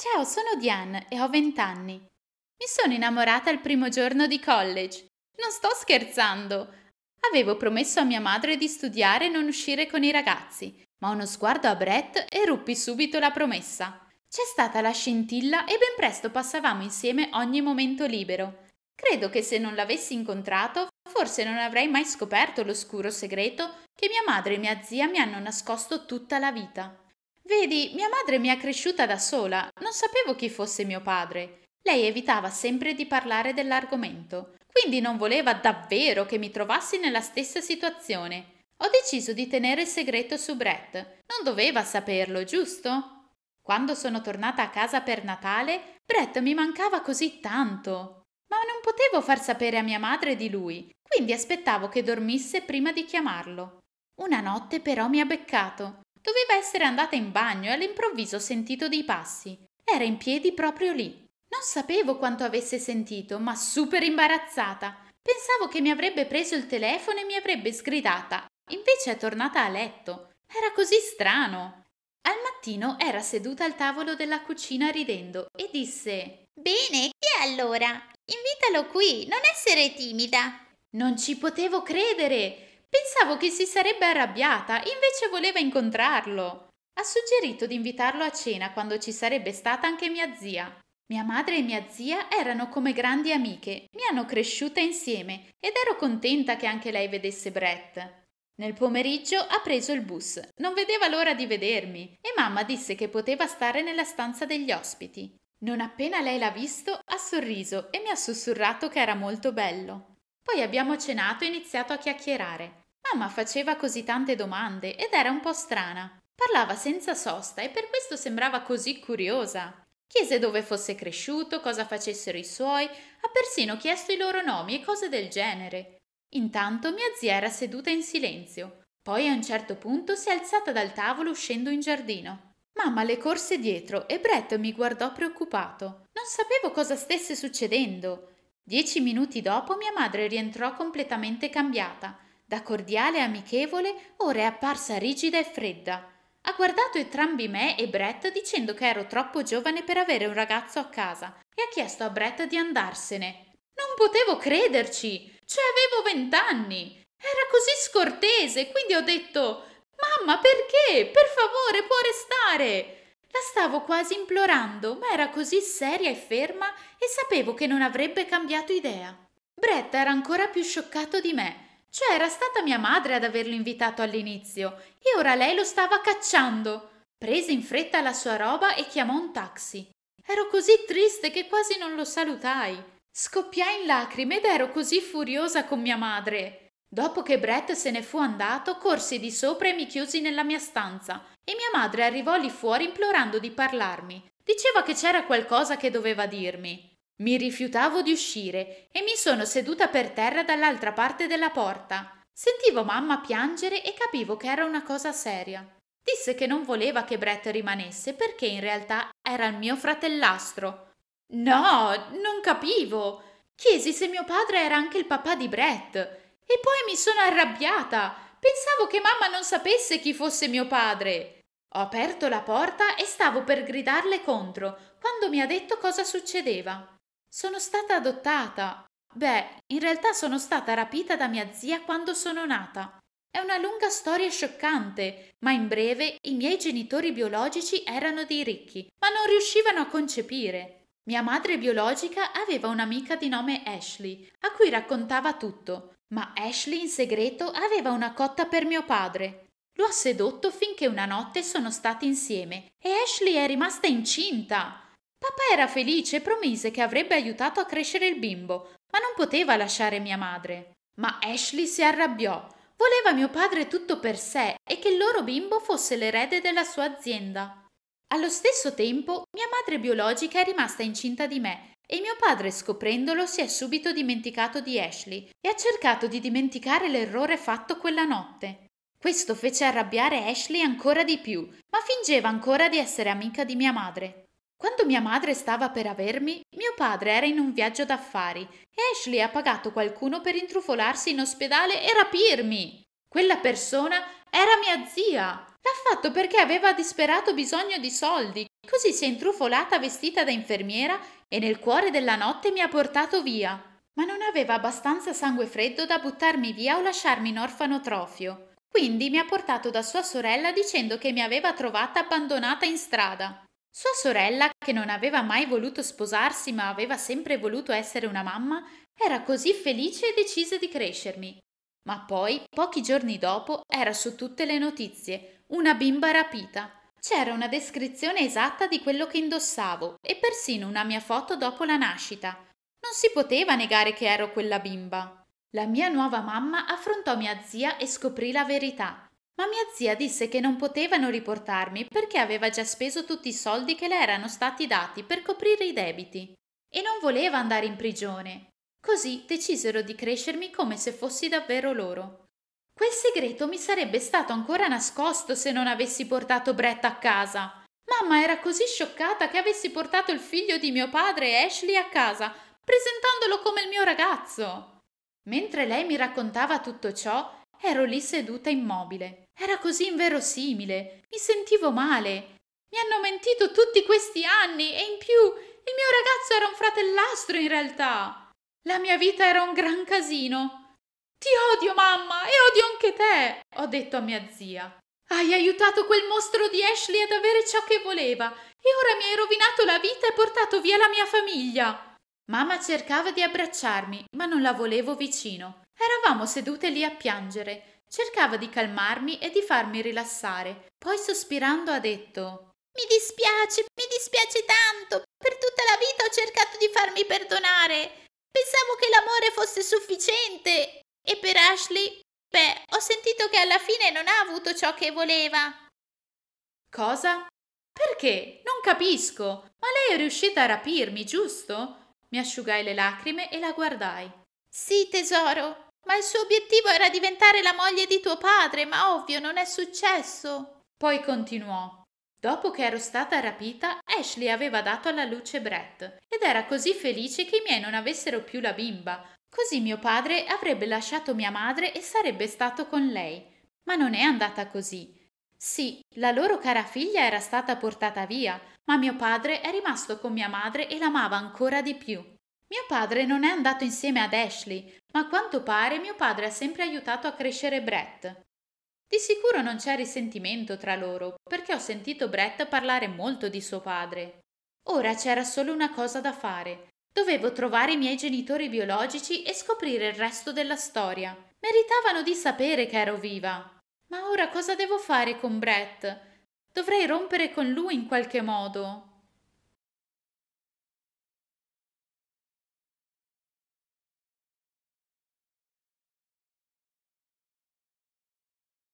Ciao, sono Diane e ho vent'anni. Mi sono innamorata il primo giorno di college. Non sto scherzando. Avevo promesso a mia madre di studiare e non uscire con i ragazzi, ma uno sguardo a Brett e ruppi subito la promessa. C'è stata la scintilla e ben presto passavamo insieme ogni momento libero. Credo che se non l'avessi incontrato, forse non avrei mai scoperto l'oscuro segreto che mia madre e mia zia mi hanno nascosto tutta la vita. Vedi, mia madre mi ha cresciuta da sola, non sapevo chi fosse mio padre. Lei evitava sempre di parlare dell'argomento, quindi non voleva davvero che mi trovassi nella stessa situazione. Ho deciso di tenere il segreto su Brett. Non doveva saperlo, giusto? Quando sono tornata a casa per Natale, Brett mi mancava così tanto. Ma non potevo far sapere a mia madre di lui, quindi aspettavo che dormisse prima di chiamarlo. Una notte però mi ha beccato. Doveva essere andata in bagno e all'improvviso ho sentito dei passi. Era in piedi proprio lì. Non sapevo quanto avesse sentito, ma super imbarazzata. Pensavo che mi avrebbe preso il telefono e mi avrebbe sgridata. Invece è tornata a letto. Era così strano. Al mattino era seduta al tavolo della cucina ridendo e disse Bene, è allora? Invitalo qui, non essere timida. Non ci potevo credere. Pensavo che si sarebbe arrabbiata, invece voleva incontrarlo. Ha suggerito di invitarlo a cena quando ci sarebbe stata anche mia zia. Mia madre e mia zia erano come grandi amiche, mi hanno cresciuta insieme ed ero contenta che anche lei vedesse Brett. Nel pomeriggio ha preso il bus, non vedeva l'ora di vedermi e mamma disse che poteva stare nella stanza degli ospiti. Non appena lei l'ha visto, ha sorriso e mi ha sussurrato che era molto bello. Poi abbiamo cenato e iniziato a chiacchierare. Mamma faceva così tante domande ed era un po' strana. Parlava senza sosta e per questo sembrava così curiosa. Chiese dove fosse cresciuto, cosa facessero i suoi, ha persino chiesto i loro nomi e cose del genere. Intanto mia zia era seduta in silenzio. Poi a un certo punto si è alzata dal tavolo uscendo in giardino. Mamma le corse dietro e Brett mi guardò preoccupato. Non sapevo cosa stesse succedendo. Dieci minuti dopo mia madre rientrò completamente cambiata. Da cordiale e amichevole, ora è apparsa rigida e fredda. Ha guardato entrambi me e Brett dicendo che ero troppo giovane per avere un ragazzo a casa e ha chiesto a Brett di andarsene. Non potevo crederci! Cioè avevo vent'anni! Era così scortese, quindi ho detto Mamma, perché? Per favore, può restare! La stavo quasi implorando, ma era così seria e ferma e sapevo che non avrebbe cambiato idea. Brett era ancora più scioccato di me. Cioè era stata mia madre ad averlo invitato all'inizio e ora lei lo stava cacciando. Prese in fretta la sua roba e chiamò un taxi. Ero così triste che quasi non lo salutai. Scoppiai in lacrime ed ero così furiosa con mia madre. Dopo che Brett se ne fu andato, corsi di sopra e mi chiusi nella mia stanza e mia madre arrivò lì fuori implorando di parlarmi. Diceva che c'era qualcosa che doveva dirmi. Mi rifiutavo di uscire e mi sono seduta per terra dall'altra parte della porta. Sentivo mamma piangere e capivo che era una cosa seria. Disse che non voleva che Brett rimanesse perché in realtà era il mio fratellastro. No, non capivo. Chiesi se mio padre era anche il papà di Brett e poi mi sono arrabbiata. Pensavo che mamma non sapesse chi fosse mio padre. Ho aperto la porta e stavo per gridarle contro quando mi ha detto cosa succedeva. Sono stata adottata. Beh, in realtà sono stata rapita da mia zia quando sono nata. È una lunga storia scioccante, ma in breve i miei genitori biologici erano dei ricchi, ma non riuscivano a concepire. Mia madre biologica aveva un'amica di nome Ashley, a cui raccontava tutto, ma Ashley in segreto aveva una cotta per mio padre, lo ha sedotto finché una notte sono stati insieme e Ashley è rimasta incinta. Papà era felice e promise che avrebbe aiutato a crescere il bimbo, ma non poteva lasciare mia madre. Ma Ashley si arrabbiò. Voleva mio padre tutto per sé e che il loro bimbo fosse l'erede della sua azienda. Allo stesso tempo, mia madre biologica è rimasta incinta di me e mio padre, scoprendolo, si è subito dimenticato di Ashley e ha cercato di dimenticare l'errore fatto quella notte. Questo fece arrabbiare Ashley ancora di più, ma fingeva ancora di essere amica di mia madre. Quando mia madre stava per avermi, mio padre era in un viaggio d'affari e Ashley ha pagato qualcuno per intrufolarsi in ospedale e rapirmi. Quella persona era mia zia. L'ha fatto perché aveva disperato bisogno di soldi, così si è intrufolata vestita da infermiera e nel cuore della notte mi ha portato via. Ma non aveva abbastanza sangue freddo da buttarmi via o lasciarmi in orfanotrofio. Quindi mi ha portato da sua sorella dicendo che mi aveva trovata abbandonata in strada. Sua sorella, che non aveva mai voluto sposarsi ma aveva sempre voluto essere una mamma, era così felice e decise di crescermi. Ma poi, pochi giorni dopo, era su tutte le notizie, una bimba rapita. C'era una descrizione esatta di quello che indossavo e persino una mia foto dopo la nascita. Non si poteva negare che ero quella bimba. La mia nuova mamma affrontò mia zia e scoprì la verità. Ma mia zia disse che non potevano riportarmi perché aveva già speso tutti i soldi che le erano stati dati per coprire i debiti e non voleva andare in prigione. Così decisero di crescermi come se fossi davvero loro. Quel segreto mi sarebbe stato ancora nascosto se non avessi portato Brett a casa. Mamma era così scioccata che avessi portato il figlio di mio padre Ashley a casa, presentandolo come il mio ragazzo. Mentre lei mi raccontava tutto ciò, ero lì seduta immobile. Era così inverosimile, mi sentivo male. Mi hanno mentito tutti questi anni e in più il mio ragazzo era un fratellastro in realtà. La mia vita era un gran casino. Ti odio, mamma, e odio anche te, ho detto a mia zia. Hai aiutato quel mostro di Ashley ad avere ciò che voleva e ora mi hai rovinato la vita e portato via la mia famiglia. Mamma cercava di abbracciarmi, ma non la volevo vicino. Eravamo sedute lì a piangere. Cercava di calmarmi e di farmi rilassare. Poi sospirando ha detto Mi dispiace, mi dispiace tanto. Per tutta la vita ho cercato di farmi perdonare. Pensavo che l'amore fosse sufficiente. E per Ashley, beh, ho sentito che alla fine non ha avuto ciò che voleva. Cosa? Perché? Non capisco. Ma lei è riuscita a rapirmi, giusto? Mi asciugai le lacrime e la guardai. Sì, tesoro, ma il suo obiettivo era diventare la moglie di tuo padre, ma ovvio non è successo. Poi continuò. Dopo che ero stata rapita, Ashley aveva dato alla luce Brett ed era così felice che i miei non avessero più la bimba. Così mio padre avrebbe lasciato mia madre e sarebbe stato con lei. Ma non è andata così. Sì, la loro cara figlia era stata portata via, ma mio padre è rimasto con mia madre e l'amava ancora di più. Mio padre non è andato insieme ad Ashley, ma a quanto pare mio padre ha sempre aiutato a crescere Brett. Di sicuro non c'è risentimento tra loro, perché ho sentito Brett parlare molto di suo padre. Ora c'era solo una cosa da fare. Dovevo trovare i miei genitori biologici e scoprire il resto della storia. Meritavano di sapere che ero viva. Ma ora cosa devo fare con Brett? Dovrei rompere con lui in qualche modo.